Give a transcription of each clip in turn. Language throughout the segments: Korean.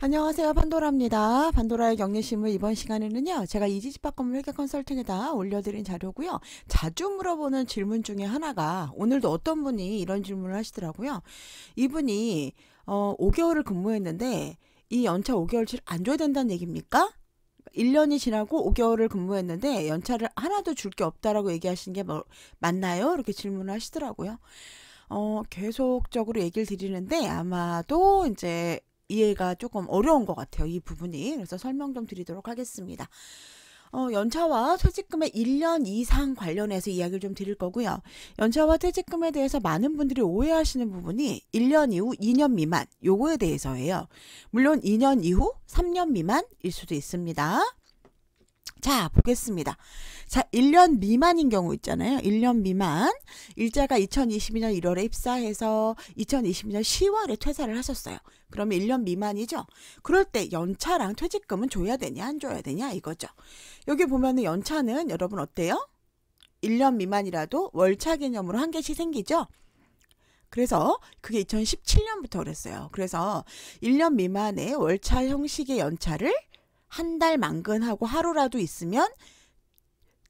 안녕하세요. 판도라입니다. 판도라의 경례심을 이번 시간에는요. 제가 이지집합 건물 회계 컨설팅에다 올려드린 자료고요. 자주 물어보는 질문 중에 하나가 오늘도 어떤 분이 이런 질문을 하시더라고요. 이분이 어 5개월을 근무했는데 이 연차 5개월치를 안 줘야 된다는 얘기입니까? 1년이 지나고 5개월을 근무했는데 연차를 하나도 줄 게 없다라고 얘기하시는 게 뭐, 맞나요? 이렇게 질문을 하시더라고요. 어, 계속적으로 얘기를 드리는데 아마도 이제 이해가 조금 어려운 것 같아요. 이 부분이. 그래서 설명 좀 드리도록 하겠습니다. 어, 연차와 퇴직금의 1년 이상 관련해서 이야기를 좀 드릴 거고요. 연차와 퇴직금에 대해서 많은 분들이 오해하시는 부분이 1년 이후 2년 미만 요거에 대해서예요. 물론 2년 이후 3년 미만일 수도 있습니다. 자, 보겠습니다. 자, 1년 미만인 경우 있잖아요. 1년 미만. 일자가 2022년 1월에 입사해서 2 0 2 2년 10월에 퇴사를 하셨어요. 그러면 1년 미만이죠. 그럴 때 연차랑 퇴직금은 줘야 되냐, 안 줘야 되냐, 이거죠. 여기 보면은 연차는 여러분 어때요? 1년 미만이라도 월차 개념으로 한 개씩 생기죠. 그래서 그게 2017년부터 그랬어요. 그래서 1년 미만의 월차 형식의 연차를 한달 만근하고 하루라도 있으면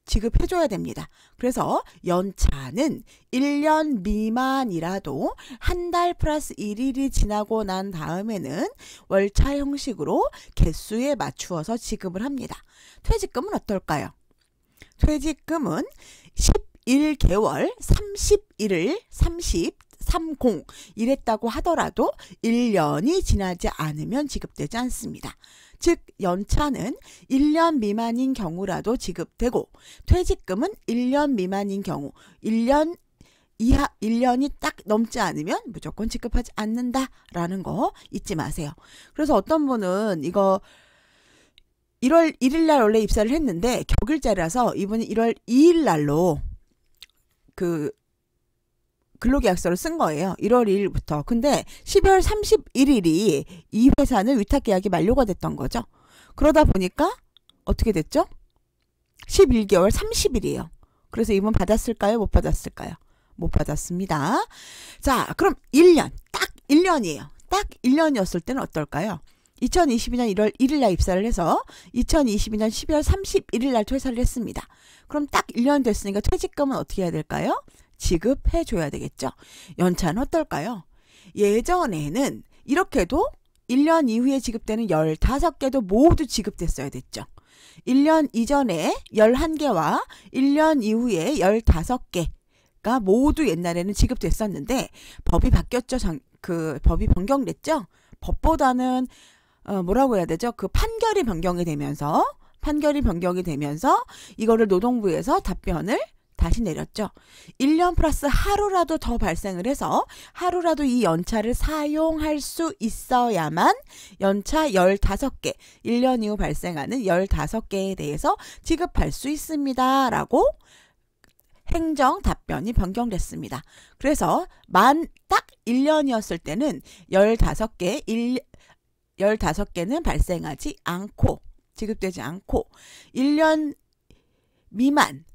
지급해줘야 됩니다. 그래서 연차는 1년 미만이라도 한 달 플러스 1일이 지나고 난 다음에는 월차 형식으로 개수에 맞추어서 지급을 합니다. 퇴직금은 어떨까요? 퇴직금은 11개월 31일 30 30 이랬다고 하더라도 1년이 지나지 않으면 지급되지 않습니다. 즉 연차는 1년 미만인 경우라도 지급되고 퇴직금은 1년 미만인 경우 1년 이하 1년이 딱 넘지 않으면 무조건 지급하지 않는다라는 거 잊지 마세요. 그래서 어떤 분은 이거 1월 1일 날 원래 입사를 했는데 격일자라서 이분이 1월 2일 날로 그 근로계약서를 쓴 거예요. 1월 1일부터 근데 12월 31일이 이 회사는 위탁계약이 만료가 됐던 거죠. 그러다 보니까 어떻게 됐죠? 11개월 30일이에요. 그래서 이분 받았을까요? 못 받았을까요? 못 받았습니다. 자, 그럼 1년. 딱 1년이에요. 딱 1년이었을 때는 어떨까요? 2022년 1월 1일 날 입사를 해서 2022년 12월 31일 날 퇴사를 했습니다. 그럼 딱 1년 됐으니까 퇴직금은 어떻게 해야 될까요? 지급해 줘야 되겠죠. 연차는 어떨까요? 예전에는 이렇게도 1년 이후에 지급되는 15개도 모두 지급됐어야 됐죠. 1년 이전에 11개와 1년 이후에 15개가 모두 옛날에는 지급됐었는데 법이 바뀌었죠. 그 법이 변경됐죠. 법보다는 어 뭐라고 해야 되죠? 그 판결이 변경이 되면서 판결이 변경이 되면서 이거를 노동부에서 답변을 다시 내렸죠. 1년 플러스 하루라도 더 발생을 해서 하루라도 이 연차를 사용할 수 있어야만 연차 15개, 1년 이후 발생하는 15개에 대해서 지급할 수 있습니다. 라고 행정 답변이 변경됐습니다. 그래서 만 딱 1년이었을 때는 15개, 1, 15개는 발생하지 않고 지급되지 않고 1년 미만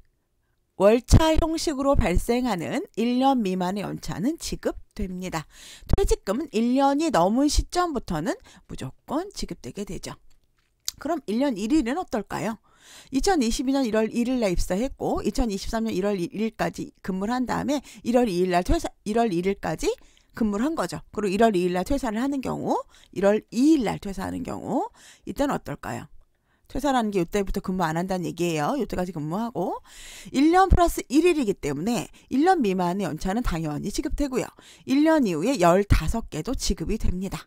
월차 형식으로 발생하는 1년 미만의 연차는 지급됩니다. 퇴직금은 1년이 넘은 시점부터는 무조건 지급되게 되죠. 그럼 1년 1일은 어떨까요? 2022년 1월 1일 날 입사했고 2023년 1월 1일까지 근무를 한 다음에 1월 2일 날 퇴사 1월 1일까지 근무를 한 거죠. 그리고 1월 2일 날 퇴사를 하는 경우, 1월 2일 날 퇴사하는 경우 이때는 어떨까요? 퇴사라는 게 이때부터 근무 안 한다는 얘기예요. 이때까지 근무하고 1년 플러스 1일이기 때문에 1년 미만의 연차는 당연히 지급되고요. 1년 이후에 15개도 지급이 됩니다.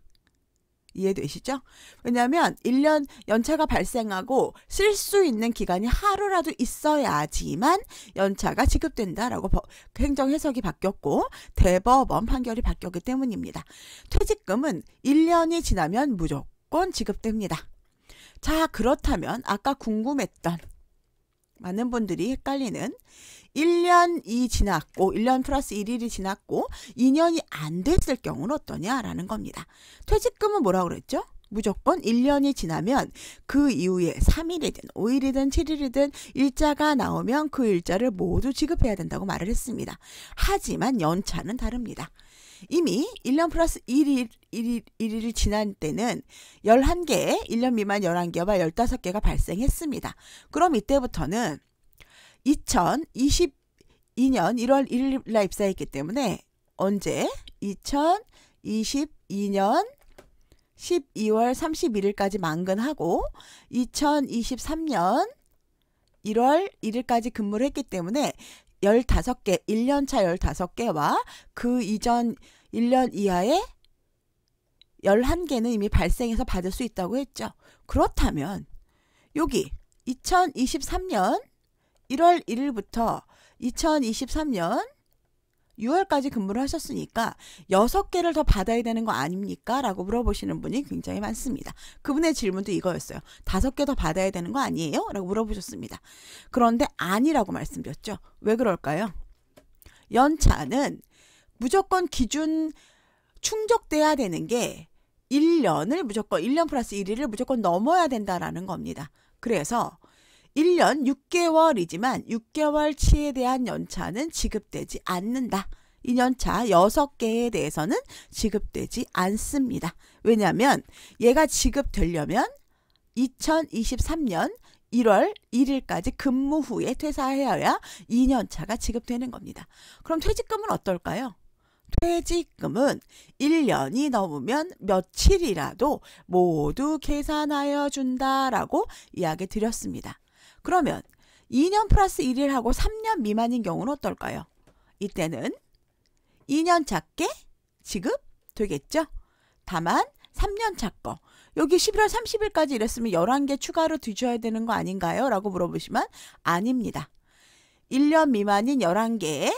이해되시죠? 왜냐하면 1년 연차가 발생하고 쓸 수 있는 기간이 하루라도 있어야지만 연차가 지급된다라고 행정 해석이 바뀌었고 대법원 판결이 바뀌었기 때문입니다. 퇴직금은 1년이 지나면 무조건 지급됩니다. 자, 그렇다면 아까 궁금했던 많은 분들이 헷갈리는 1년이 지났고 1년 플러스 1일이 지났고 2년이 안 됐을 경우는 어떠냐라는 겁니다. 퇴직금은 뭐라고 그랬죠? 무조건 1년이 지나면 그 이후에 3일이든 5일이든 7일이든 일자가 나오면 그 일자를 모두 지급해야 된다고 말을 했습니다. 하지만 연차는 다릅니다. 이미 1년 플러스 1일, 1일, 1일을 지난 때는 11개, 1년 미만 11개와 15개가 발생했습니다. 그럼 이때부터는 2022년 1월 1일 날 입사했기 때문에 언제? 2022년 12월 31일까지 만근하고 2023년 1월 1일까지 근무를 했기 때문에 1 5개1년차1 5 개와그 이전 1년 이하의 1 1 개는 이미 발생해서 받을 수 있다고 했죠. 그렇다면 여기 2023년 1월 1일부터 2023년 6월까지 근무를 하셨으니까 6개를 더 받아야 되는 거 아닙니까? 라고 물어보시는 분이 굉장히 많습니다. 그분의 질문도 이거였어요. 5개 더 받아야 되는 거 아니에요? 라고 물어보셨습니다. 그런데 아니라고 말씀드렸죠. 왜 그럴까요? 연차는 무조건 기준 충족돼야 되는 게 1년을 무조건 1년 플러스 1일을 무조건 넘어야 된다라는 겁니다. 그래서 1년 6개월이지만 6개월치에 대한 연차는 지급되지 않는다. 2년차 6개에 대해서는 지급되지 않습니다. 왜냐하면 얘가 지급되려면 2023년 1월 1일까지 근무 후에 퇴사해야 2년차가 지급되는 겁니다. 그럼 퇴직금은 어떨까요? 퇴직금은 1년이 넘으면 며칠이라도 모두 계산하여 준다라고 이야기 드렸습니다. 그러면 2년 플러스 1일 하고 3년 미만인 경우는 어떨까요? 이때는 2년 작게 지급 되겠죠? 다만 3년 작거 여기 11월 30일까지 이랬으면 11개 추가로 뒤져야 되는 거 아닌가요? 라고 물어보시면 아닙니다. 1년 미만인 11개에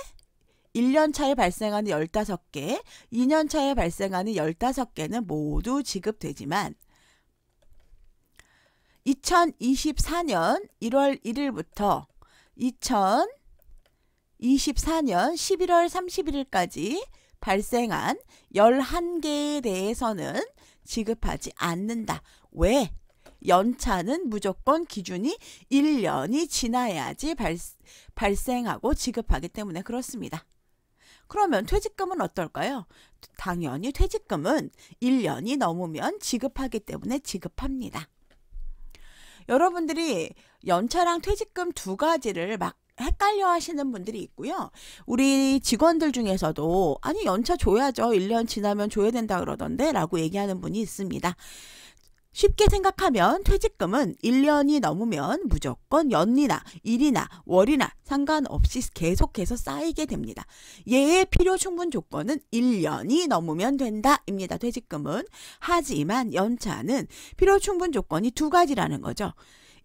1년 차에 발생하는 15개, 2년 차에 발생하는 15개는 모두 지급되지만 2024년 1월 1일부터 2024년 11월 31일까지 발생한 11개에 대해서는 지급하지 않는다. 왜? 연차는 무조건 기준이 1년이 지나야지 발, 발생하고 지급하기 때문에 그렇습니다. 그러면 퇴직금은 어떨까요? 당연히 퇴직금은 1년이 넘으면 지급하기 때문에 지급합니다. 여러분들이 연차랑 퇴직금 두 가지를 막 헷갈려 하시는 분들이 있고요. 우리 직원들 중에서도 아니 연차 줘야죠. 1년 지나면 줘야 된다 그러던데 라고 얘기하는 분이 있습니다. 쉽게 생각하면 퇴직금은 1년이 넘으면 무조건 연이나 일이나 월이나 상관없이 계속해서 쌓이게 됩니다. 예의 필요 충분 조건은 1년이 넘으면 된다입니다. 퇴직금은. 하지만 연차는 필요 충분 조건이 두 가지라는 거죠.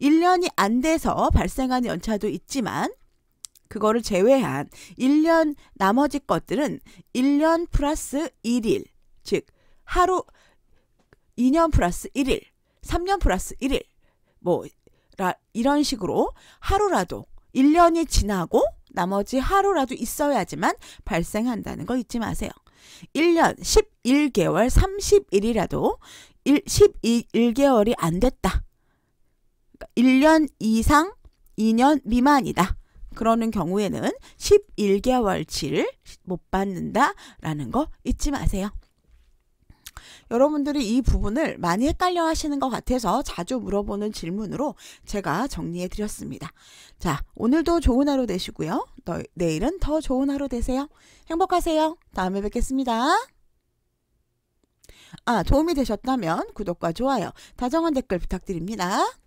1년이 안 돼서 발생하는 연차도 있지만 그거를 제외한 1년 나머지 것들은 1년 플러스 1일 즉 하루 2년 플러스 1일, 3년 플러스 1일, 뭐, 라, 이런 식으로 하루라도 1년이 지나고 나머지 하루라도 있어야지만 발생한다는 거 잊지 마세요. 1년 11개월 30일이라도 1, 11개월이 안 됐다. 1년 그러니까 이상 2년 미만이다. 그러는 경우에는 11개월치를 못 받는다라는 거 잊지 마세요. 여러분들이 이 부분을 많이 헷갈려 하시는 것 같아서 자주 물어보는 질문으로 제가 정리해 드렸습니다. 자, 오늘도 좋은 하루 되시고요. 너, 내일은 더 좋은 하루 되세요. 행복하세요. 다음에 뵙겠습니다. 아, 도움이 되셨다면 구독과 좋아요, 다정한 댓글 부탁드립니다.